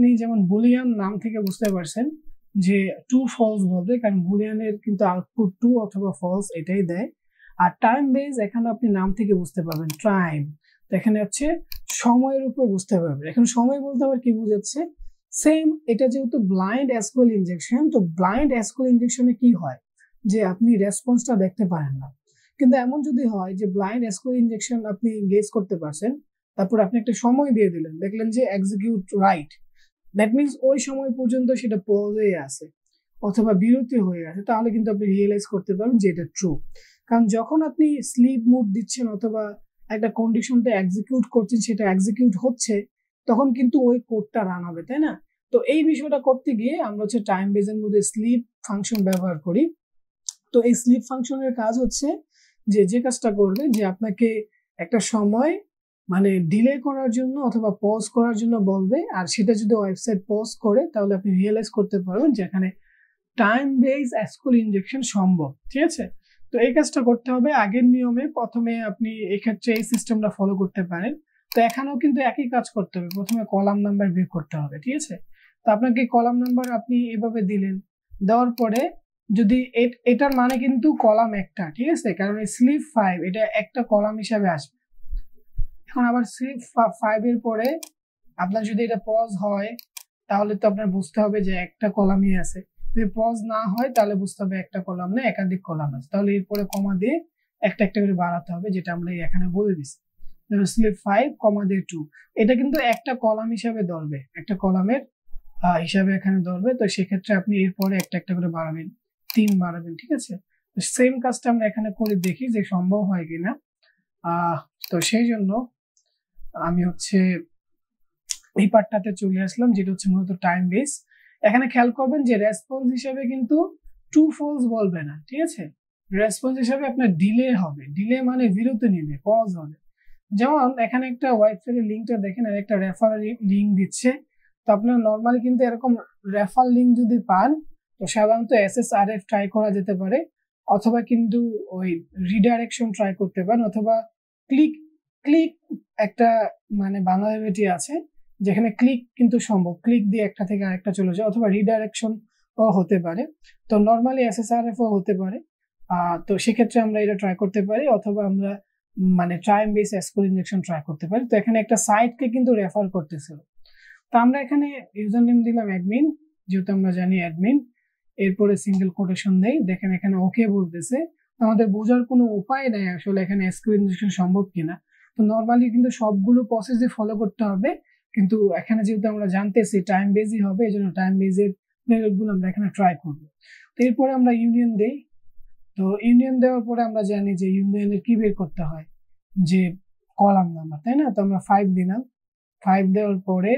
আপনি যেমন বুলিয়ান নাম থেকে বুঝতে পারছেন যে টু ফলস বলবে কারণ বুলিয়ানের কিন্তু আউটপুট টু অথবা ফলস এটাই দেয় আর টাইম বেজ এখানে আপনি নাম থেকে বুঝতে পারবেন টাইম এখানে হচ্ছে সময়ের উপর বুঝতে পারবেন এখন সময় বলতে আবার কি বুঝাচ্ছে সেম এটা যেহেতু ব্লাইন্ড অ্যাসকোল ইঞ্জেকশন তো ব্লাইন্ড অ্যাসকোল ইনজেকশনে কি হয় যে আপনি রেসপন্সটা দেখতে পারেন না কিন্তু এমন যদি হয় যে ব্লাইন্ড অ্যাসকোল ইঞ্জেকশন আপনি গেজ করতে পারছেন তারপর আপনি একটা সময় দিয়ে দিলেন দেখলেন যে এক্সিকিউট রাইট দ্যাট মিনস ওই সময় পর্যন্ত সেটা পজেই আছে অথবা বিরতি হয়ে আছে তাহলে কিন্তু আপনি রিয়েলাইজ করতে পারবেন যে এটা ট্রু কারণ যখন আপনি স্লিপ মুভ দিচ্ছেন অথবা একটা কন্ডিশনটা এক্সিকিউট করছেন সেটা এক্সিকিউট হচ্ছে তখন কিন্তু ওই কোডটা রান হবে তাই না তো এই বিষয়টা করতে গিয়ে আমরা হচ্ছে টাইম বেজের মধ্যে স্লিপ ফাংশন ব্যবহার করি তো এই স্লিপ ফাংশনের কাজ হচ্ছে যে যে কাজটা করবে যে আপনাকে একটা সময় মানে ডিলে করার জন্য অথবা পজ করার জন্য বলবে আর সেটা যদি ওয়েবসাইট পজ করে তাহলে আপনি রিয়েলাইজ করতে পারবেন যেখানে টাইম বেজ অ্যাসকুল ইঞ্জেকশন সম্ভব ঠিক আছে তো এই কাজটা করতে হবে আগের নিয়মে প্রথমে আপনি এক্ষেত্রে এই সিস্টেমটা ফলো করতে পারেন তো এখানেও কিন্তু একই কাজ করতে হবে প্রথমে কলাম নাম্বার বের করতে হবে ঠিক আছে তো আপনাকে কলাম নাম্বার আপনি এভাবে দিলেন দেওয়ার পরে যদি এটার মানে কিন্তু কলাম একটা ঠিক আছে কারণ এই স্লিপ ফাইভ এটা একটা কলাম হিসাবে আসবে এখন আবার সুইফট ফাইভের পরে আপনার যদি এটা পজ হয় তাহলে তো আপনার বুঝতে হবে যে একটা কলামই আছে যদি পজ না হয় তাহলে বুঝতে হবে একটা কলাম না একাধিক কলাম আছে তাহলে এরপরে কমা দিয়ে একটা একটা করে বাড়াতে হবে যেটা আমরা এখানে বলে দিচ্ছি স্লিপ ফাইভ কমা দিয়ে টু এটা কিন্তু একটা কলাম হিসাবে ধরবে একটা কলামের হিসাবে এখানে ধরবে তো সেক্ষেত্রে আপনি এরপরে একটা একটা করে বাড়াবেন তিন বাড়াবেন ঠিক আছে সেম কাজটা আমরা এখানে করে দেখি যে সম্ভব হয় কিনা আহ তো সেই জন্য আমি হচ্ছে এই পার্টটাতে চলে আসলাম যেটা হচ্ছে মূলত টাইম বেস এখানে খেয়াল করবেন যে রেসপন্স হিসাবে কিন্তু টু ফলস বলবে না ঠিক আছে রেসপন্স হিসাবে আপনার ডিলে হবে ডিলে মানে বিরতি নেবে পজ হবে যেমন এখানে একটা ওয়েবসাইটের লিঙ্কটা দেখেন আর একটা রেফার লিঙ্ক দিচ্ছে তো আপনার নর্মালি কিন্তু এরকম রেফার লিঙ্ক যদি পান তো সাধারণত S S R F try করা যেতে পারে অথবা কিন্তু ওই রিডাইরেকশন ট্রাই করতে পারেন অথবা ক্লিক ক্লিক একটা মানে বাংলা ভেটি আছে যেখানে ক্লিক কিন্তু সম্ভব ক্লিক দিয়ে একটা থেকে আরেকটা চলে যায় অথবা রিডাইরেকশন ও হতে পারে তো নর্মালি এফ ও হতে পারে তো সেক্ষেত্রে আমরা এটা ট্রাই করতে পারি অথবা আমরা মানে time based SQL injection try করতে পারি তো এখানে একটা সাইটকে কিন্তু রেফার করতেছিল তো আমরা এখানে ইউজার নেম দিলাম অ্যাডমিন যেহেতু আমরা জানি অ্যাডমিন এরপরে সিঙ্গেল কোটেশন দেই দেখেন এখানে ওকে বলতেছে আমাদের বোঝার কোনো উপায় নেই আসলে এখানে অ্যাসকোর ইনজেকশন সম্ভব কিনা তো নর্মালি কিন্তু সবগুলো প্রসেসে ফলো করতে হবে কিন্তু এখানে যেহেতু আমরা জানতেছি টাইম বেজি হবে এই জন্য টাইম বেজের গুলো আমরা এখানে ট্রাই করবো তো এরপরে আমরা ইউনিয়ন দেই তো ইউনিয়ন দেওয়ার পরে আমরা জানি যে ইউনিয়নের কি বের করতে হয় যে কলাম নাম্বার তাই না তো আমরা ফাইভ দিলাম ফাইভ দেওয়ার পরে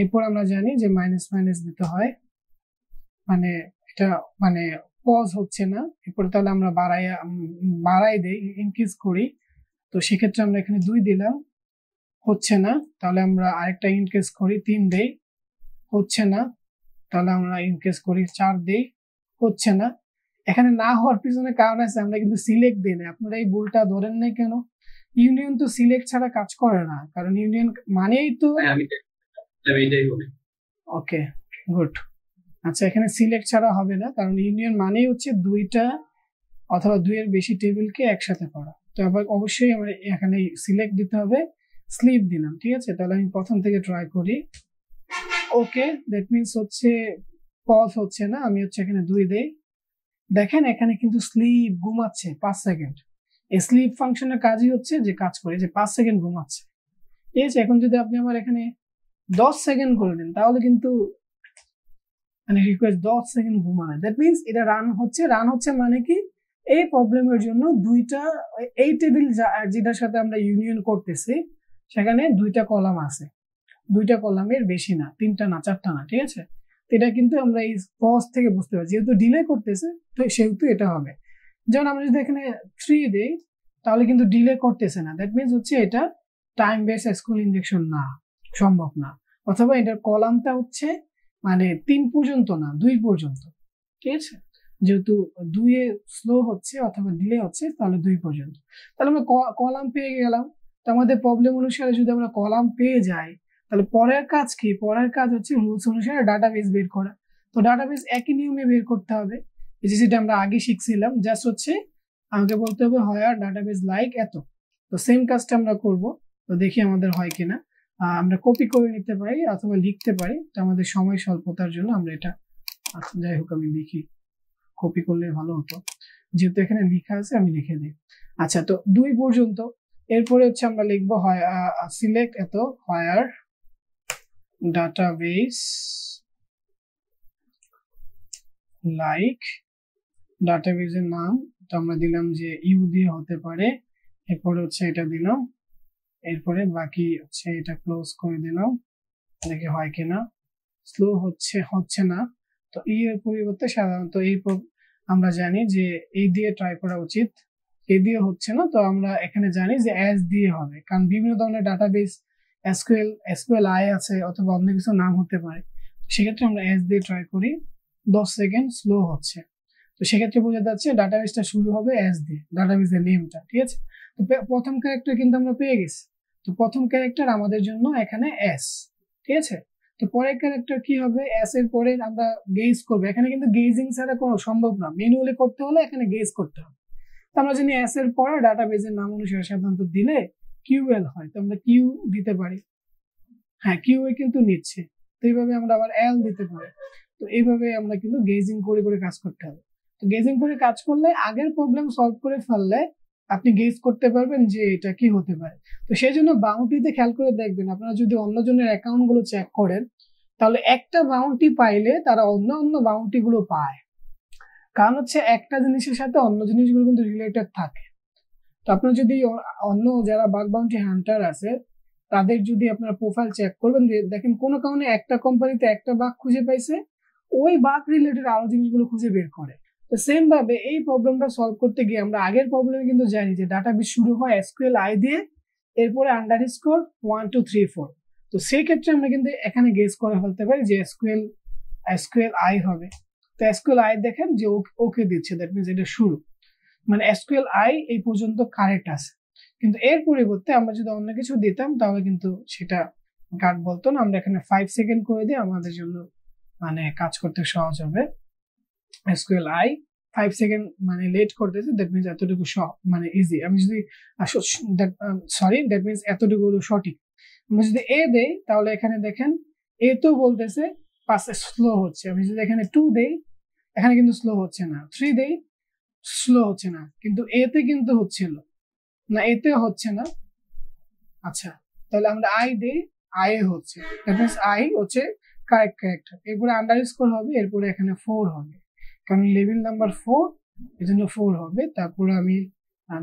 এরপর আমরা জানি যে মাইনাস মাইনাস দিতে হয় মানে এটা মানে পজ হচ্ছে না এরপরে তাহলে আমরা বাড়াইয়া বাড়াই দেই ইনক্রিজ করি তো সেক্ষেত্রে আমরা এখানে দুই দিলাম হচ্ছে না তাহলে আমরা আরেকটা ইনক্রিজ করি তিন দেই হচ্ছে না তাহলে আমরা ইনক্রিজ করি চার দেই হচ্ছে না এখানে না হওয়ার পিছনে কারণ আছে আমরা কিন্তু সিলেক্ট দিই না আপনারা এই ভুলটা ধরেন নাই কেন ইউনিয়ন তো সিলেক্ট ছাড়া কাজ করে না কারণ ইউনিয়ন মানেই তো ওকে হ্যাঁ, গুড আচ্ছা এখানে সিলেক্ট ছাড়া হবে না কারণ ইউনিয়ন মানেই হচ্ছে দুইটা অথবা দুইয়ের বেশি টেবিলকে একসাথে করা তো আবার অবশ্যই আমার এখানে সিলেক্ট দিতে হবে স্লিপ দিলাম ঠিক আছে তাহলে আমি প্রথম থেকে ট্রাই করি ওকে দ্যাট মিনস হচ্ছে পজ হচ্ছে না আমি হচ্ছে এখানে দুই দেই দেখেন এখানে কিন্তু স্লিপ ঘুমাচ্ছে পাঁচ সেকেন্ড এই স্লিপ ফাংশনের কাজই হচ্ছে যে কাজ করে যে পাঁচ সেকেন্ড ঘুমাচ্ছে ঠিক আছে এখন যদি আপনি আমার এখানে দশ সেকেন্ড করে দেন তাহলে কিন্তু মানে রিকোয়েস্ট দশ সেকেন্ড ঘুমানো দ্যাট মিনস এটা রান হচ্ছে রান হচ্ছে মানে কি এই প্রবলেমের জন্য দুইটা এই টেবিল যেটার সাথে আমরা ইউনিয়ন করতেছি সেখানে দুইটা কলাম আছে দুইটা কলামের বেশি না তিনটা না চারটা না ঠিক আছে এটা কিন্তু আমরা এই পজ থেকে বুঝতে পারছি যেহেতু ডিলে করতেছে তো সেহেতু এটা হবে যেমন আমরা যদি এখানে থ্রি দিই তাহলে কিন্তু ডিলে করতেছে না দ্যাট মিনস হচ্ছে এটা টাইম বেস স্কুল ইঞ্জেকশন না সম্ভব না অথবা এটার কলামটা হচ্ছে মানে তিন পর্যন্ত না দুই পর্যন্ত ঠিক আছে যেহেতু দুইয়ে স্লো হচ্ছে অথবা ডিলে হচ্ছে তাহলে দুই পর্যন্ত তাহলে আমরা কলাম পেয়ে গেলাম তো আমাদের প্রবলেম অনুসারে যদি আমরা কলাম পেয়ে যাই তাহলে পরের কাজ কি পরের কাজ হচ্ছে রুলস অনুসারে ডাটাবেস বের করা তো ডাটাবেস একই নিয়মে বের করতে হবে এই যেটা আমরা আগে শিখছিলাম জাস্ট হচ্ছে আমাকে বলতে হবে হয় আর ডাটাবেস লাইক এত তো সেম কাজটা আমরা করব তো দেখি আমাদের হয় কিনা আমরা কপি করে নিতে পারি অথবা লিখতে পারি তো আমাদের সময় স্বল্পতার জন্য আমরা এটা যাই হোক আমি লিখি কপি করলে ভালো হতো যেহেতু এখানে লেখা আছে আমি লিখে দিই আচ্ছা তো দুই পর্যন্ত এরপরে হচ্ছে আমরা লিখবো হয় সিলেক্ট এত হায়ার ডাটাবেস লাইক ডাটাবেসের নাম তো আমরা দিলাম যে ইউ দিয়ে হতে পারে এরপরে হচ্ছে এটা দিলাম এরপরে বাকি হচ্ছে এটা ক্লোজ করে দিলাম দেখি হয় কিনা স্লো হচ্ছে হচ্ছে না তো ই e এর পরিবর্তে সাধারণত এই আমরা জানি যে এই দিয়ে ট্রাই করা উচিত এ দিয়ে হচ্ছে না তো আমরা এখানে জানি যে অ্যাস দিয়ে হবে কারণ বিভিন্ন ধরনের ডাটাবেস এসকুয়েল এসকুয়েল আই আছে অথবা অন্য কিছু নাম হতে পারে সেক্ষেত্রে আমরা অ্যাস দিয়ে ট্রাই করি দশ সেকেন্ড স্লো হচ্ছে তো সেক্ষেত্রে বোঝা যাচ্ছে ডাটাবেসটা শুরু হবে অ্যাস দিয়ে ডাটাবেসের নেমটা ঠিক আছে তো প্রথম ক্যারেক্টার কিন্তু আমরা পেয়ে গেছি তো প্রথম ক্যারেক্টার আমাদের জন্য এখানে এস ঠিক আছে তো পরের ক্যারেক্টার কি হবে এস এর পরে আমরা গেজ করব এখানে কিন্তু গেজিং ছাড়া কোনো সম্ভব না ম্যানুয়ালি করতে হলে এখানে গেজ করতে হবে তো আমরা জানি এস এর পরে ডাটাবেজের নাম অনুসারে সাধারণত দিলে কিউএল হয় তো আমরা কিউ দিতে পারি হ্যাঁ কিউ এ কিন্তু নিচ্ছে তো এইভাবে আমরা আবার এল দিতে পারি তো এইভাবে আমরা কিন্তু গেজিং করে করে কাজ করতে হবে তো গেজিং করে কাজ করলে আগের প্রবলেম সলভ করে ফেললে আপনি গেজ করতে পারবেন যে এটা কি হতে পারে তো সেই জন্য বাউন্টিতে খেয়াল করে দেখবেন আপনারা যদি অন্যজনের গুলো চেক করেন তাহলে একটা বাউন্টি পাইলে তারা অন্য অন্য গুলো পায় কারণ হচ্ছে একটা জিনিসের সাথে অন্য জিনিসগুলো কিন্তু রিলেটেড থাকে তো আপনার যদি অন্য যারা বাগ বাউন্টি হান্টার আছে তাদের যদি আপনার প্রোফাইল চেক করবেন দেখেন কোনো কারণে একটা কোম্পানিতে একটা বাঘ খুঁজে পাইছে ওই বাঘ রিলেটেড আরো জিনিসগুলো খুঁজে বের করে তো সেম ভাবে এই প্রবলেমটা সলভ করতে গিয়ে আমরা আগের প্রবলেমে কিন্তু জানি যে ডাটা ডাটাবেস শুরু হয় এসকিউএল আই দিয়ে এরপরে underscore one two three four তো সেই ক্ষেত্রে আমরা কিন্তু এখানে গেস করে ফেলতে পারি যে এসকিউএল এসকিউএল আই হবে তো এসকিউএল আই দেখেন যে ওকে দিচ্ছে দ্যাট মিনস এটা শুরু মানে এসকিউএল আই এই পর্যন্ত কারেক্ট আছে কিন্তু এর পরিবর্তে আমরা যদি অন্য কিছু দিতাম তাহলে কিন্তু সেটা গার্ড বলতো না আমরা এখানে ফাইভ সেকেন্ড করে দিয়ে আমাদের জন্য মানে কাজ করতে সহজ হবে এসকুয়েল আই ফাইভ সেকেন্ড মানে লেট করতেছে দ্যাট মিনস এতটুকু মানে ইজি আমি যদি সরি দ্যাট মিনস এতটুকু হলো সঠিক আমি যদি এ দেই তাহলে এখানে দেখেন এ তো বলতেছে পাশে স্লো হচ্ছে আমি যদি এখানে টু দেই এখানে কিন্তু স্লো হচ্ছে না থ্রি দেই স্লো হচ্ছে না কিন্তু এতে কিন্তু হচ্ছিল না এতে হচ্ছে না আচ্ছা তাহলে আমরা আই দেই আই এ হচ্ছে দ্যাট মিনস আই হচ্ছে কারেক্ট ক্যারেক্টার এরপরে আন্ডার স্কোর হবে এরপরে এখানে ফোর হবে কারণ লেভেল নাম্বার ফোর এজন্য ফোর হবে তারপরে আমি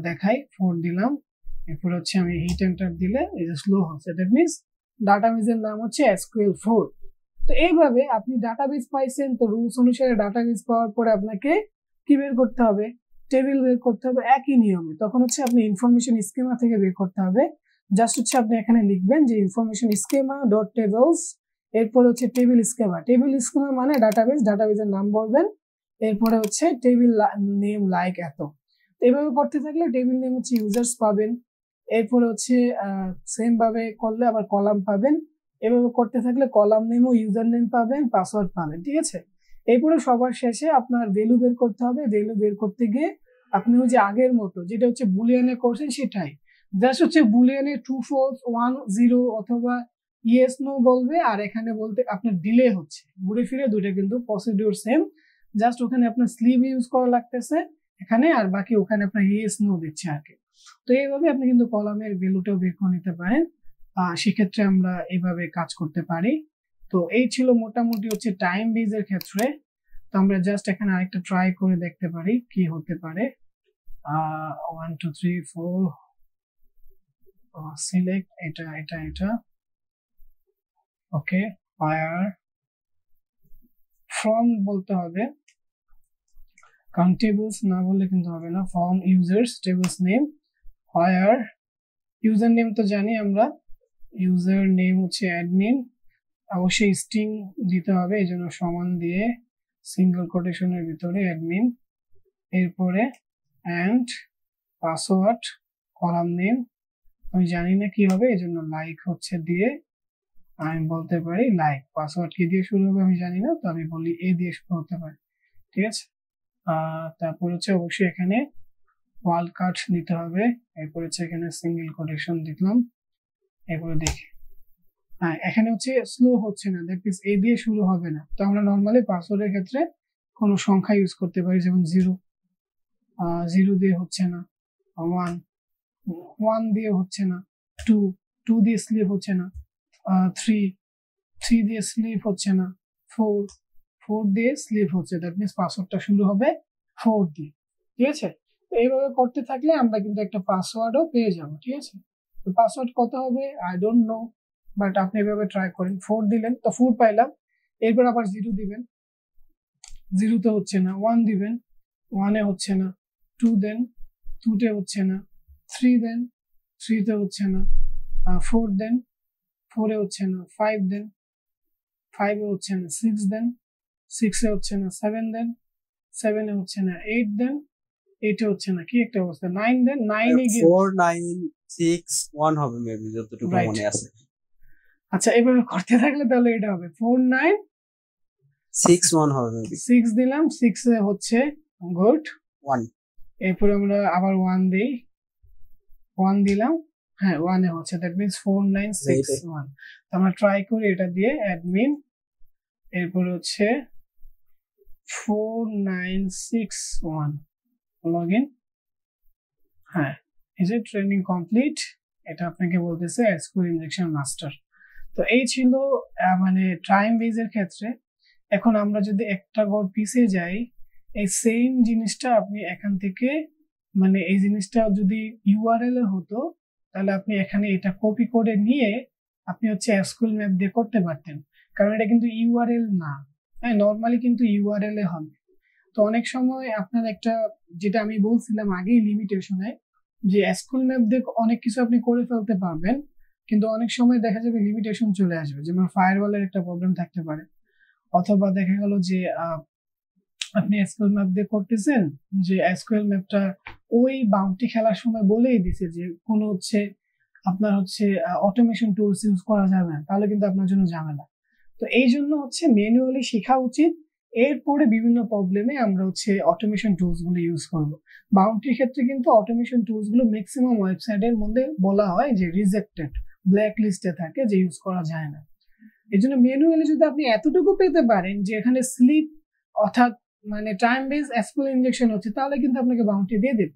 দেখাই ফোর দিলাম এরপর হচ্ছে আমি হিট এন্টার দিলে এই যে স্লো হচ্ছে দ্যাট মিনস ডাটাবেজের নাম হচ্ছে এসকিউএল ফোর তো এইভাবে আপনি ডাটাবেজ পাইছেন তো রুলস অনুসারে ডাটাবেজ পাওয়ার পরে আপনাকে কি বের করতে হবে টেবিল বের করতে হবে একই নিয়মে তখন হচ্ছে আপনি ইনফরমেশন স্কিমা থেকে বের করতে হবে জাস্ট হচ্ছে আপনি এখানে লিখবেন যে ইনফরমেশন স্কিমা ডট টেবলস এরপর হচ্ছে টেবিল স্কিমা টেবিল স্কিমা মানে ডাটাবেজ ডাটাবেজের নাম বলবেন এরপরে হচ্ছে টেবিল নেম লাইক এত এভাবে করতে থাকলে টেবিল নেম হচ্ছে ইউজার্স পাবেন এরপরে হচ্ছে সেম ভাবে করলে আবার কলাম পাবেন এভাবে করতে থাকলে কলাম নেমও ইউজার নেম পাবেন পাসওয়ার্ড পাবেন ঠিক আছে এরপরে সবার শেষে আপনার ভ্যালু বের করতে হবে ভ্যালু বের করতে গিয়ে আপনি যে আগের মতো যেটা হচ্ছে বুলিয়ানে করছেন সেটাই জাস্ট হচ্ছে বুলিয়ানে টু ফোর ওয়ান জিরো অথবা ইয়েস নো বলবে আর এখানে বলতে আপনার ডিলে হচ্ছে ঘুরে ফিরে দুটা কিন্তু প্রসিডিওর সেম জাস্ট ওখানে আপনার স্লিভ ইউজ করা লাগতেছে এখানে আর বাকি ওখানে আপনার ইয়েস নো দিচ্ছে আর কি তো এইভাবে আপনি কিন্তু কলামের ভ্যালুটাও বের করে নিতে পারেন সেক্ষেত্রে আমরা এভাবে কাজ করতে পারি তো এই ছিল মোটামুটি হচ্ছে টাইম বেজের ক্ষেত্রে তো আমরা জাস্ট এখানে আরেকটা ট্রাই করে দেখতে পারি কি হতে পারে one two three four select এটা এটা এটা ওকে ফায়ার ফ্রম বলতে হবে কারণ টেবলস না বললে কিন্তু হবে না from users tables name where user name তো জানি আমরা ইউজার নেম হচ্ছে অ্যাডমিন অবশ্যই স্ট্রিং দিতে হবে এই জন্য সমান দিয়ে সিঙ্গল কোটেশনের ভিতরে অ্যাডমিন এরপরে অ্যান্ড পাসওয়ার্ড কলাম নেম আমি জানি না কি হবে এই জন্য লাইক হচ্ছে দিয়ে আমি বলতে পারি লাইক পাসওয়ার্ড কি দিয়ে শুরু হবে আমি জানি না তো আমি বলি এ দিয়ে শুরু হতে পারি ঠিক আছে তারপর হচ্ছে অবশ্যই এখানে ওয়াল কাট দিতে হবে এরপর হচ্ছে এখানে সিঙ্গেল কোটেশন দিলাম এরপরে দেখে হ্যাঁ এখানে হচ্ছে স্লো হচ্ছে না দ্যাট মিনস এ দিয়ে শুরু হবে না তো আমরা নর্মালি পাসওয়ার্ডের ক্ষেত্রে কোনো সংখ্যা ইউজ করতে পারি যেমন জিরো জিরো দিয়ে হচ্ছে না ওয়ান ওয়ান দিয়ে হচ্ছে না টু টু দিয়ে স্লিপ হচ্ছে না থ্রি থ্রি দিয়ে স্লিপ হচ্ছে না ফোর ফোর দিয়ে স্লিপ হচ্ছে দ্যাট মিনস পাসওয়ার্ডটা শুরু হবে ফোর দিয়ে ঠিক আছে তো এইভাবে করতে থাকলে আমরা কিন্তু একটা পাসওয়ার্ডও পেয়ে যাবো ঠিক আছে তো পাসওয়ার্ড কত হবে আই ডোন্ট নো বাট আপনি এভাবে ট্রাই করেন ফোর দিলেন তো ফোর পাইলাম এরপর আবার জিরো দিবেন জিরোতে হচ্ছে না ওয়ান দিবেন ওয়ানে হচ্ছে না টু দেন টুতে হচ্ছে না থ্রি দেন থ্রিতে হচ্ছে না ফোর দেন ফোরে হচ্ছে না ফাইভ দেন ফাইভে হচ্ছে না সিক্স দেন সিক্সে হচ্ছে না সেভেন দেন সেভেনে হচ্ছে না এইট দেন এইট এ হচ্ছে না কি একটা অবস্থা নাইন দেন নাইনে গিয়ে ফোর নাইন সিক্স ওয়ান হবে মেবি যতটুকু মনে আছে আচ্ছা এভাবে করতে থাকলে তাহলে এটা হবে ফোর নাইন সিক্স ওয়ান হবে মেবি সিক্স দিলাম সিক্সে হচ্ছে গুড ওয়ান এরপর আমরা আবার ওয়ান দিই ওয়ান দিলাম হ্যাঁ ওয়ানে হচ্ছে that means four nine six one তো আমরা ট্রাই করি এটা দিয়ে অ্যাডমিন এরপর হচ্ছে 4961 login হ্যাঁ ট্রেনিং কমপ্লিট এটা আপনাকে মাস্টার তো এই ছিল মানে বেজের ক্ষেত্রে এখন আমরা যদি একটা গড় পিসে যাই এই সেম জিনিসটা আপনি এখান থেকে মানে এই জিনিসটা যদি ইউআরএল এ হতো তাহলে আপনি এখানে এটা কপি করে নিয়ে আপনি হচ্ছে এসকুল ম্যাপ দিয়ে করতে পারতেন কারণ এটা কিন্তু ইউআরএল না হ্যাঁ নর্মালি কিন্তু ইউআরএল এ হবে তো অনেক সময় আপনার একটা যেটা আমি বলছিলাম আগেই লিমিটেশনে যে স্কুল ম্যাপ দিয়ে অনেক কিছু আপনি করে ফেলতে পারবেন কিন্তু অনেক সময় দেখা যাবে লিমিটেশন চলে আসবে যেমন ফায়ারওয়ালের একটা প্রবলেম থাকতে পারে অথবা দেখা গেল যে আপনি স্কুল ম্যাপ দিয়ে করতেছেন যে এসকিউএল ম্যাপটা ওই বাউন্টি খেলার সময় বলেই দিছে যে কোনো হচ্ছে আপনার হচ্ছে অটোমেশন টুলস ইউজ করা যাবে না তাহলে কিন্তু আপনার জন্য ঝামেলা তো এই জন্য হচ্ছে ম্যানুয়ালি শেখা উচিত এরপরে বিভিন্ন প্রবলেমে আমরা হচ্ছে অটোমেশন টুলসগুলো ইউজ করব বাউন্ডারির ক্ষেত্রে কিন্তু অটোমেশন টুলসগুলো ম্যাক্সিমাম ওয়েবসাইটের মধ্যে বলা হয় যে রিজেক্টেড ব্ল্যাক লিস্টে থাকে যে ইউজ করা যায় না এই জন্য ম্যানুয়ালি যদি আপনি এতটুকু পেতে পারেন যে এখানে স্লিপ অর্থাৎ মানে টাইম বেস অ্যাসপোল ইঞ্জেকশন হচ্ছে তাহলে কিন্তু আপনাকে বাউন্টি দিয়ে দেবে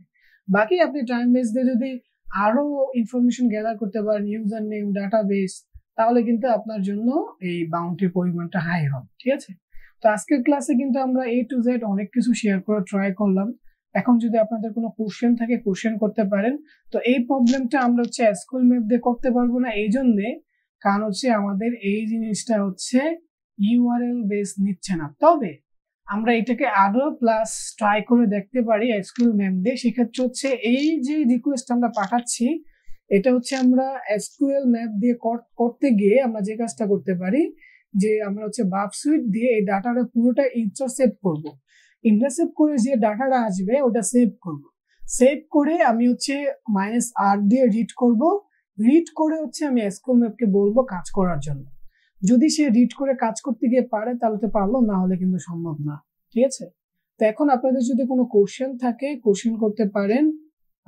বাকি আপনি টাইম বেস দিয়ে যদি আরও ইনফরমেশন গ্যাদার করতে পারেন ইউজার নেম ডাটাবেস তাহলে কিন্তু আপনার জন্য এই বাউন্টির পরিমাণটা হাই হবে ঠিক আছে তো আজকের ক্লাসে কিন্তু আমরা এ টু জেড অনেক কিছু শেয়ার করে ট্রাই করলাম এখন যদি আপনাদের কোনো কোশ্চেন থাকে কোশ্চেন করতে পারেন তো এই প্রবলেমটা আমরা হচ্ছে স্কুল ম্যাপ দিয়ে করতে পারবো না এই জন্যে কারণ হচ্ছে আমাদের এই জিনিসটা হচ্ছে ইউআরএল বেস নিচ্ছে না তবে আমরা এটাকে আরো প্লাস ট্রাই করে দেখতে পারি স্কুল ম্যাপ দিয়ে সেক্ষেত্রে হচ্ছে এই যে রিকোয়েস্ট আমরা পাঠাচ্ছি এটা হচ্ছে আমরা এসকিউএল ম্যাপ দিয়ে করতে গিয়ে আমরা যে কাজটা করতে পারি যে আমরা হচ্ছে বাপ সুইট দিয়ে এই ডাটাটা পুরোটা ইন্টারসেপ্ট করব ইন্টারসেপ্ট করে যে ডাটাটা আসবে ওটা সেভ করব সেভ করে আমি হচ্ছে মাইনাস আর দিয়ে রিড করব রিড করে হচ্ছে আমি এসকিউএল ম্যাপকে বলবো কাজ করার জন্য যদি সে রিড করে কাজ করতে গিয়ে পারে তাহলে তো পারলো না হলে কিন্তু সম্ভব না ঠিক আছে তো এখন আপনাদের যদি কোনো কোশ্চেন থাকে কোশ্চেন করতে পারেন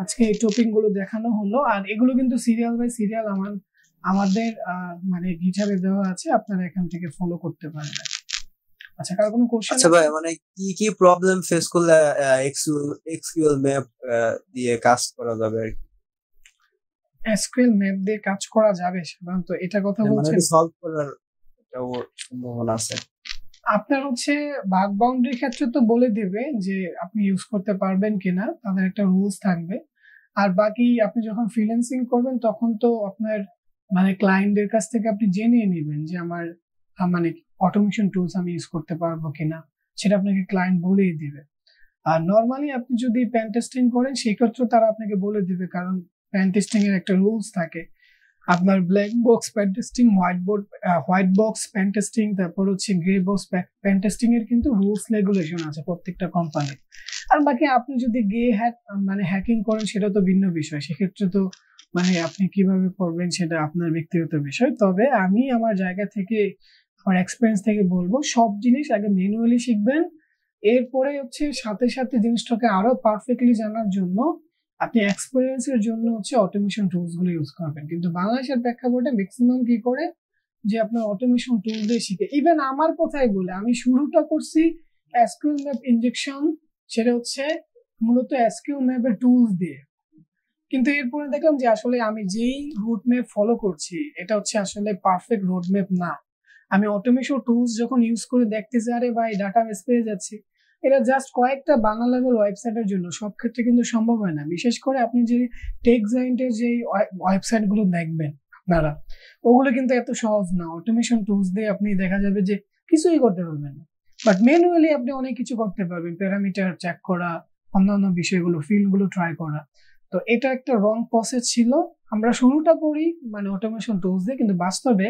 আজকে এই গুলো দেখানো হলো আর এগুলো কিন্তু সিরিয়াল বাই সিরিয়াল আমার আমাদের মানে হিসাবে দেওয়া আছে আপনারা এখান থেকে ফলো করতে পারেন আচ্ছা কার কোনো কোশ্চেন আচ্ছা ভাই মানে কি কি প্রবলেম ফেস করলে এক্সকিউএল এক্সকিউএল ম্যাপ দিয়ে কাজ করা যাবে আর কি এসকিউএল ম্যাপ দিয়ে কাজ করা যাবে সাধারণত এটা কথা মানে বলছেন সলভ করার সম্ভাবনা আছে আপনার হচ্ছে বাগ বাউন্ডারির ক্ষেত্রে তো বলে দেবে যে আপনি ইউজ করতে পারবেন কিনা তাদের একটা রুলস থাকবে আর বাকি আপনি যখন ফ্রিল্যান্সিং করবেন তখন তো আপনার মানে ক্লায়েন্টদের কাছ থেকে আপনি জেনে নেবেন যে আমার মানে অটোমেশন টুলস আমি ইউজ করতে পারবো কিনা সেটা আপনাকে ক্লায়েন্ট বলেই দেবে আর নর্মালি আপনি যদি প্যান টেস্টিং করেন সেক্ষেত্রে তারা আপনাকে বলে দেবে কারণ প্যান টেস্টিং এর একটা রুলস থাকে আপনার black box pen testing white board white box pen testing তারপর হচ্ছে গ্রে বক্স প্যান টেস্টিং এর কিন্তু রুলস রেগুলেশন আছে প্রত্যেকটা কোম্পানির আর বাকি আপনি যদি গিয়ে হ্যাক মানে হ্যাকিং করেন সেটা তো ভিন্ন বিষয় সেক্ষেত্রে তো মানে আপনি কিভাবে করবেন সেটা আপনার ব্যক্তিগত বিষয় তবে আমি আমার জায়গা থেকে আমার এক্সপিরিয়েন্স থেকে বলবো সব জিনিস আগে ম্যানুয়ালি শিখবেন এরপরে হচ্ছে সাথে সাথে জিনিসটাকে আরো পারফেক্টলি জানার জন্য আপনি এক্সপিরিয়েন্সের জন্য হচ্ছে অটোমেশন টুলসগুলো ইউজ করবেন কিন্তু বাংলাদেশের প্রেক্ষাপটে ম্যাক্সিমাম কি করে যে আপনার অটোমেশন টুল দিয়ে শিখে ইভেন আমার কথাই বলে আমি শুরুটা করছি অ্যাসকিউল ইনজেকশন ইঞ্জেকশন সেটা হচ্ছে মূলত এসকিউ ম্যাপের টুলস দিয়ে কিন্তু এরপরে দেখলাম যে আসলে আমি যেই রুট ম্যাপ ফলো করছি এটা হচ্ছে আসলে পারফেক্ট রুট ম্যাপ না আমি অটোমেশন টুলস যখন ইউজ করে দেখতেছি আরে ভাই ডাটা বেস পেয়ে যাচ্ছি এটা জাস্ট কয়েকটা বাংলা লেভেল ওয়েবসাইটের জন্য সব ক্ষেত্রে কিন্তু সম্ভব হয় না বিশেষ করে আপনি যে টেক জায়েন্টের যে ওয়েবসাইটগুলো দেখবেন আপনারা ওগুলো কিন্তু এত সহজ না অটোমেশন টুলস দিয়ে আপনি দেখা যাবে যে কিছুই করতে পারবেন না বাট ম্যানুয়ালি আপনি অনেক কিছু করতে পারবেন প্যারামিটার চেক করা অন্যান্য বিষয়গুলো ফিল্ডগুলো ট্রাই করা তো এটা একটা রং প্রসেস ছিল আমরা শুরুটা করি মানে অটোমেশন টুলস দিয়ে কিন্তু বাস্তবে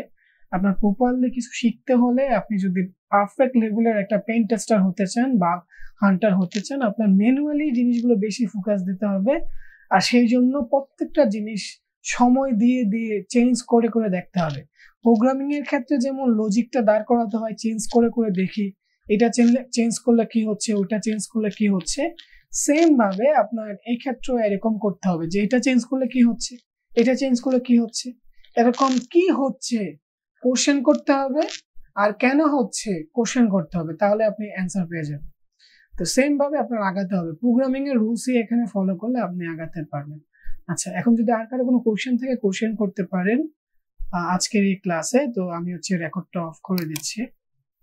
আপনার প্রপারলি কিছু শিখতে হলে আপনি যদি পারফেক্ট লেভেলের একটা পেন টেস্টার হতে চান বা হান্টার হতে চান আপনার ম্যানুয়ালি জিনিসগুলো বেশি ফোকাস দিতে হবে আর সেই জন্য প্রত্যেকটা জিনিস সময় দিয়ে দিয়ে চেঞ্জ করে করে দেখতে হবে প্রোগ্রামিং এর ক্ষেত্রে যেমন লজিকটা দাঁড় করাতে হয় চেঞ্জ করে করে দেখি এটা চেঞ্জ করলে কি হচ্ছে ওটা চেঞ্জ করলে কি হচ্ছে সেম ভাবে আপনার এই ক্ষেত্রেও এরকম করতে হবে যে এটা চেঞ্জ করলে কি হচ্ছে এটা চেঞ্জ করলে কি হচ্ছে এরকম কি হচ্ছে কোশ্চেন করতে হবে আর কেন হচ্ছে কোশ্চেন করতে হবে তাহলে আপনি অ্যান্সার পেয়ে যাবেন তো সেম ভাবে আপনার আগাতে হবে প্রোগ্রামিং এর রুলসই এখানে ফলো করলে আপনি আগাতে পারবেন আচ্ছা এখন যদি আর কারো কোনো কোশ্চেন থেকে কোশ্চেন করতে পারেন আজকের এই ক্লাসে তো আমি হচ্ছে রেকর্ডটা অফ করে দিচ্ছি